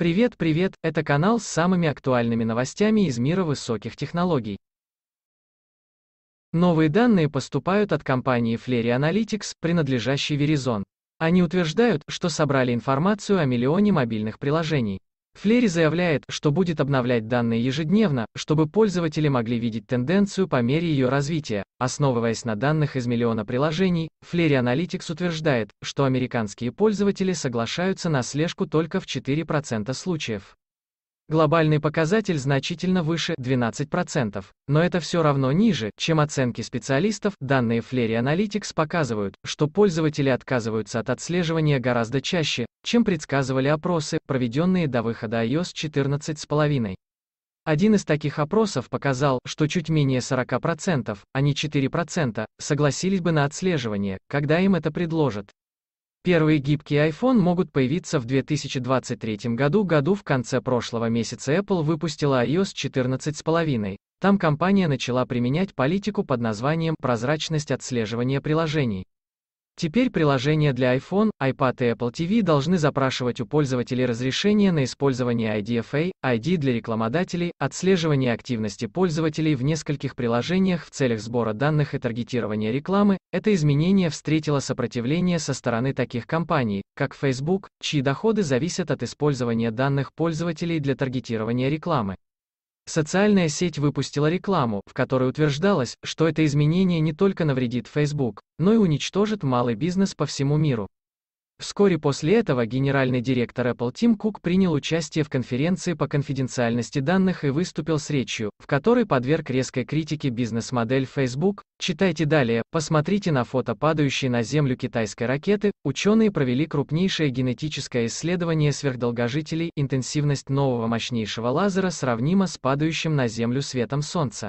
Привет, привет, это канал с самыми актуальными новостями из мира высоких технологий. Новые данные поступают от компании Flery Analytics, принадлежащей Verizon. Они утверждают, что собрали информацию о миллионе мобильных приложений. Флери заявляет, что будет обновлять данные ежедневно, чтобы пользователи могли видеть тенденцию по мере ее развития. Основываясь на данных из миллиона приложений, Флери Analytics утверждает, что американские пользователи соглашаются на слежку только в 4% случаев. Глобальный показатель значительно выше 12%, но это все равно ниже, чем оценки специалистов. Данные Flary Analytics показывают, что пользователи отказываются от отслеживания гораздо чаще, чем предсказывали опросы, проведенные до выхода iOS 14,5. Один из таких опросов показал, что чуть менее 40%, а не 4%, согласились бы на отслеживание, когда им это предложат. Первые гибкие iPhone могут появиться в 2023 году. Году в конце прошлого месяца Apple выпустила iOS 14,5. Там компания начала применять политику под названием «прозрачность отслеживания приложений». Теперь приложения для iPhone, iPad и Apple TV должны запрашивать у пользователей разрешение на использование IDFA, ID для рекламодателей, отслеживание активности пользователей в нескольких приложениях в целях сбора данных и таргетирования рекламы. Это изменение встретило сопротивление со стороны таких компаний, как Facebook, чьи доходы зависят от использования данных пользователей для таргетирования рекламы. Социальная сеть выпустила рекламу, в которой утверждалось, что это изменение не только навредит Facebook, но и уничтожит малый бизнес по всему миру. Вскоре после этого генеральный директор Apple Тим Кук принял участие в конференции по конфиденциальности данных и выступил с речью, в которой подверг резкой критике бизнес-модель Facebook. Читайте далее, посмотрите на фото падающей на землю китайской ракеты. Ученые провели крупнейшее генетическое исследование сверхдолгожителей. Интенсивность нового мощнейшего лазера сравнима с падающим на землю светом Солнца.